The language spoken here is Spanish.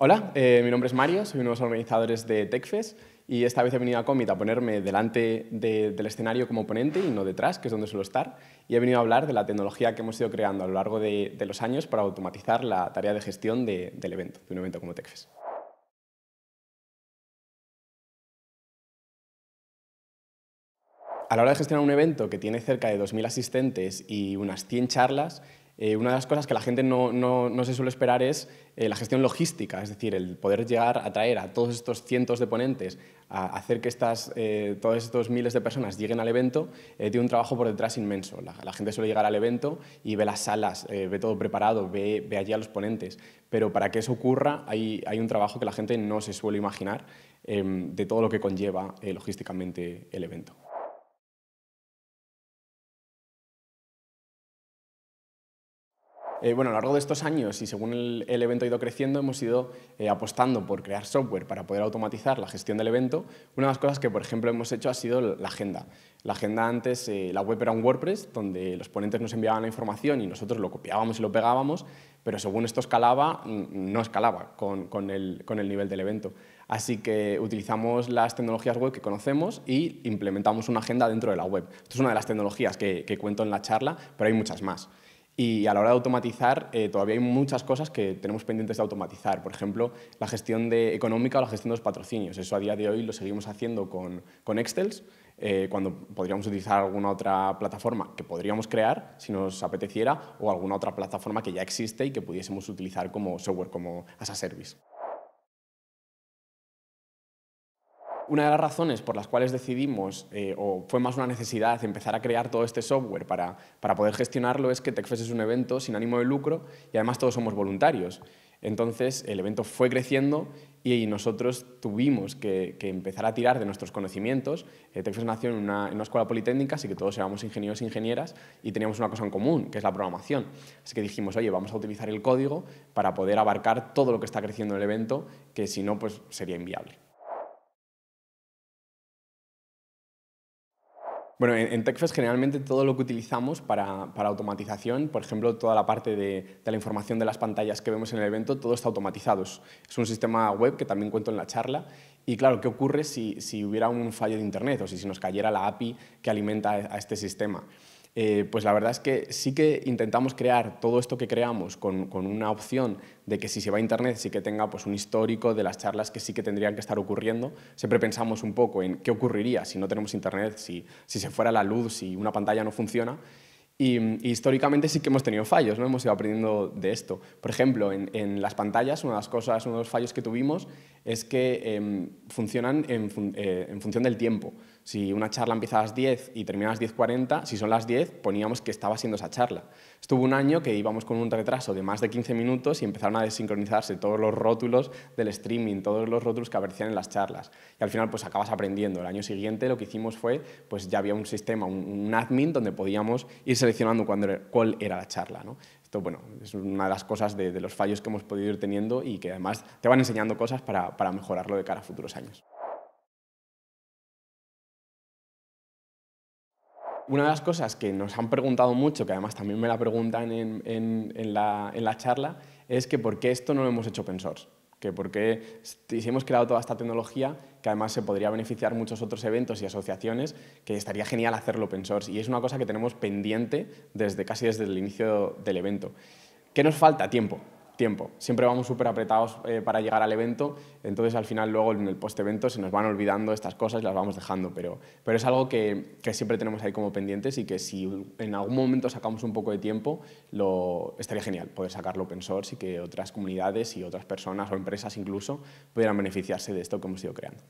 Hola, eh, mi nombre es Mario, soy uno de los organizadores de TechFest y esta vez he venido a Commit a ponerme delante del escenario como ponente y no detrás, que es donde suelo estar, y he venido a hablar de la tecnología que hemos ido creando a lo largo de, los años para automatizar la tarea de gestión del evento, de un evento como TechFest. A la hora de gestionar un evento que tiene cerca de 2.000 asistentes y unas 100 charlas, eh, una de las cosas que la gente no, se suele esperar es eh, la gestión logística, es decir, el poder llegar a traer a todos estos cientos de ponentes, a hacer que estas, eh, todos estos miles de personas lleguen al evento, tiene un trabajo por detrás inmenso. La, gente suele llegar al evento y ve las salas, ve todo preparado, ve, allí a los ponentes, pero para que eso ocurra hay un trabajo que la gente no se suele imaginar em, de todo lo que conlleva logísticamente el evento. Eh, bueno, a lo largo de estos años y según el, evento ha ido creciendo, hemos ido eh, apostando por crear software para poder automatizar la gestión del evento. Una de las cosas que, por ejemplo, hemos hecho ha sido la agenda. La agenda antes, eh, la web era un WordPress, donde los ponentes nos enviaban la información y nosotros lo copiábamos y lo pegábamos, pero según esto escalaba, no escalaba con, el, nivel del evento. Así que utilizamos las tecnologías web que conocemos y implementamos una agenda dentro de la web. Esto es una de las tecnologías que cuento en la charla, pero hay muchas más. Y a la hora de automatizar, eh, todavía hay muchas cosas que tenemos pendientes de automatizar. Por ejemplo, la gestión de, económica o la gestión de los patrocinios. Eso a día de hoy lo seguimos haciendo con, con eh, cuando podríamos utilizar alguna otra plataforma que podríamos crear si nos apeteciera o alguna otra plataforma que ya existe y que pudiésemos utilizar como software, como as a service. una de las razones por las cuales decidimos, eh, o fue más una necesidad, empezar a crear todo este software para, poder gestionarlo es que TechFest es un evento sin ánimo de lucro y además todos somos voluntarios. Entonces el evento fue creciendo y nosotros tuvimos que, empezar a tirar de nuestros conocimientos. Eh, TechFest nació en una, escuela politécnica, así que todos éramos ingenieros e ingenieras y teníamos una cosa en común, que es la programación. Así que dijimos, oye, vamos a utilizar el código para poder abarcar todo lo que está creciendo en el evento, que si no, pues sería inviable. Bueno, en, TechFest generalmente todo lo que utilizamos para, automatización, por ejemplo, toda la parte de, la información de las pantallas que vemos en el evento, todo está automatizado. Es un sistema web que también cuento en la charla. Y claro, ¿qué ocurre si, si hubiera un fallo de Internet o si, si nos cayera la API que alimenta a este sistema? Eh, pues la verdad es que sí que intentamos crear todo esto que creamos con, una opción de que si se va a Internet sí que tenga pues, un histórico de las charlas que sí que tendrían que estar ocurriendo. Siempre pensamos un poco en qué ocurriría si no tenemos Internet, si, si se fuera la luz, si una pantalla no funciona. Y, históricamente sí que hemos tenido fallos, ¿no? hemos ido aprendiendo de esto. Por ejemplo, en, las pantallas, una de las cosas, uno de los fallos que tuvimos es que em, funcionan eh, en función del tiempo. Si una charla empieza a las 10 y termina a las 10.40, si son las 10, poníamos que estaba siendo esa charla. Estuvo un año que íbamos con un retraso de más de 15 minutos y empezaron a desincronizarse todos los rótulos del streaming, todos los rótulos que aparecían en las charlas. Y al final pues acabas aprendiendo. El año siguiente lo que hicimos fue, pues ya había un sistema, un, admin donde podíamos ir seleccionando cuál era la charla. Esto, bueno, es una de las cosas de, de, los fallos que hemos podido ir teniendo y que además te van enseñando cosas para, para mejorarlo de cara a futuros años. Una de las cosas que nos han preguntado mucho, que además también me la preguntan en, la, charla, es que por qué esto no lo hemos hecho open Que por qué si hemos creado toda esta tecnología, que además se podría beneficiar muchos otros eventos y asociaciones, que estaría genial hacerlo open source. Y es una cosa que tenemos pendiente desde casi desde el inicio del evento. ¿Qué nos falta? Tiempo tiempo. Siempre vamos súper apretados eh, para llegar al evento, entonces al final luego en el post-evento se nos van olvidando estas cosas y las vamos dejando, pero, pero es algo que, siempre tenemos ahí como pendientes y que si en algún momento sacamos un poco de tiempo, lo, estaría genial poder sacarlo open source y que otras comunidades y otras personas o empresas incluso pudieran beneficiarse de esto que hemos ido creando.